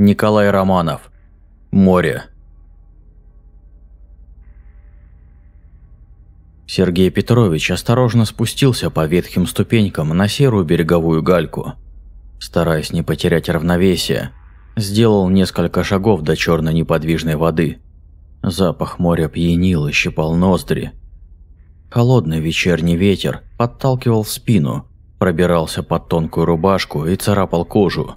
Николай Романов. Море. Сергей Петрович осторожно спустился по ветхим ступенькам на серую береговую гальку. Стараясь не потерять равновесие, сделал несколько шагов до черной неподвижной воды. Запах моря пьянил и щипал ноздри. Холодный вечерний ветер подталкивал спину, пробирался под тонкую рубашку и царапал кожу.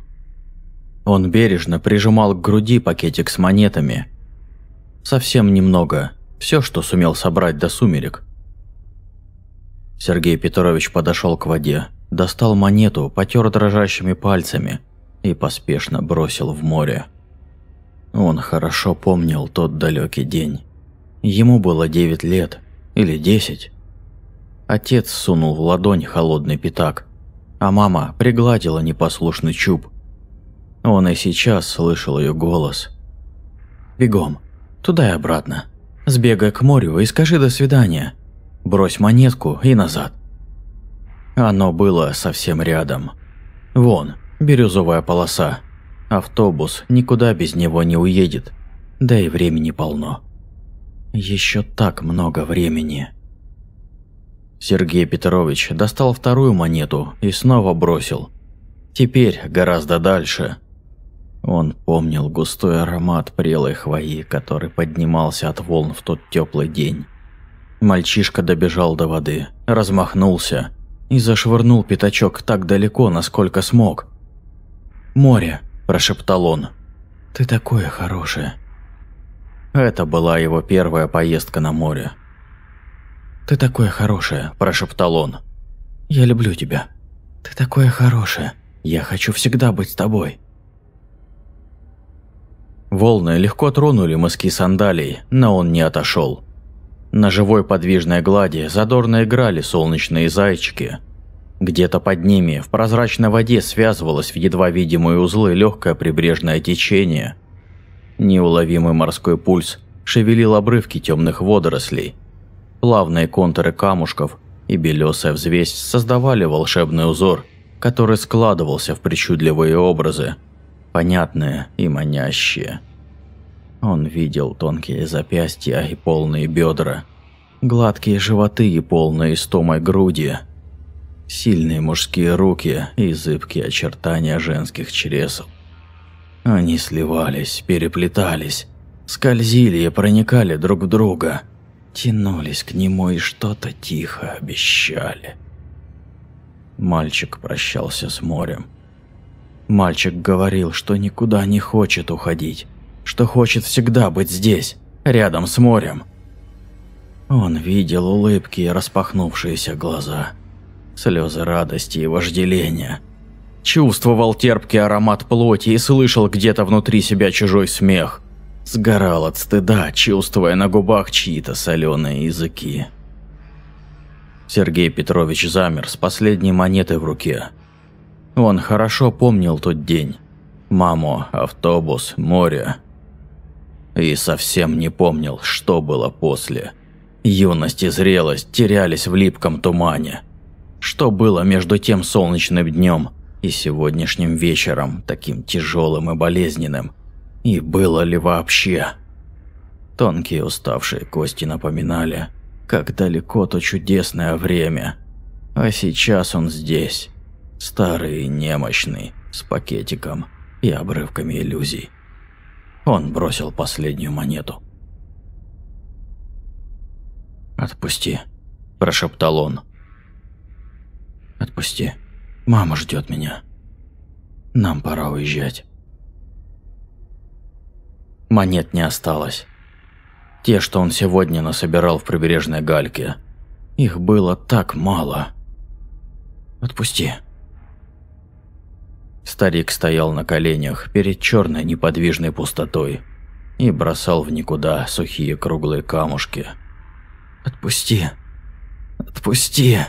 Он бережно прижимал к груди пакетик с монетами. Совсем немного, все, что сумел собрать до сумерек. Сергей Петрович подошел к воде, достал монету, потер дрожащими пальцами и поспешно бросил в море. Он хорошо помнил тот далекий день. Ему было 9 лет или 10. Отец сунул в ладонь холодный пятак, а мама пригладила непослушный чуб – он и сейчас слышал ее голос. «Бегом. Туда и обратно. Сбегай к морю и скажи «до свидания». Брось монетку и назад». Оно было совсем рядом. Вон, бирюзовая полоса. Автобус никуда без него не уедет. Да и времени полно. Еще так много времени. Сергей Петрович достал вторую монету и снова бросил. Теперь гораздо дальше. Он помнил густой аромат прелой хвои, который поднимался от волн в тот теплый день. Мальчишка добежал до воды, размахнулся и зашвырнул пятачок так далеко, насколько смог. «Море!» – прошептал он. «Ты такое хорошее!» Это была его первая поездка на море. «Ты такое хорошее!» – прошептал он. «Я люблю тебя!» «Ты такое хорошее! Я хочу всегда быть с тобой!» Волны легко тронули мыски сандалий, но он не отошел. На живой подвижной глади задорно играли солнечные зайчики. Где-то под ними в прозрачной воде связывалось в едва видимые узлы легкое прибрежное течение. Неуловимый морской пульс шевелил обрывки темных водорослей. Плавные контуры камушков и белесая взвесь создавали волшебный узор, который складывался в причудливые образы – понятное и манящее. Он видел тонкие запястья и полные бедра, гладкие животы и полные стомой груди, сильные мужские руки и зыбкие очертания женских чресл. Они сливались, переплетались, скользили и проникали друг в друга, тянулись к нему и что-то тихо обещали. Мальчик прощался с морем – Мальчик говорил, что никуда не хочет уходить, что хочет всегда быть здесь, рядом с морем. Он видел улыбки и распахнувшиеся глаза, слезы радости и вожделения. Чувствовал терпкий аромат плоти и слышал где-то внутри себя чужой смех. Сгорал от стыда, чувствуя на губах чьи-то соленые языки. Сергей Петрович замер с последней монетой в руке – он хорошо помнил тот день. Маму, автобус, море. И совсем не помнил, что было после. Юность и зрелость терялись в липком тумане. Что было между тем солнечным днем и сегодняшним вечером, таким тяжелым и болезненным? И было ли вообще? Тонкие уставшие кости напоминали, как далеко то чудесное время. А сейчас он здесь, Старый и немощный, с пакетиком и обрывками иллюзий. Он бросил последнюю монету. «Отпусти», – прошептал он. «Отпусти. Мама ждет меня. Нам пора уезжать». Монет не осталось. Те, что он сегодня насобирал в прибрежной гальке. Их было так мало. «Отпусти», Старик стоял на коленях перед черной неподвижной пустотой и бросал в никуда сухие круглые камушки. «Отпусти! Отпусти!»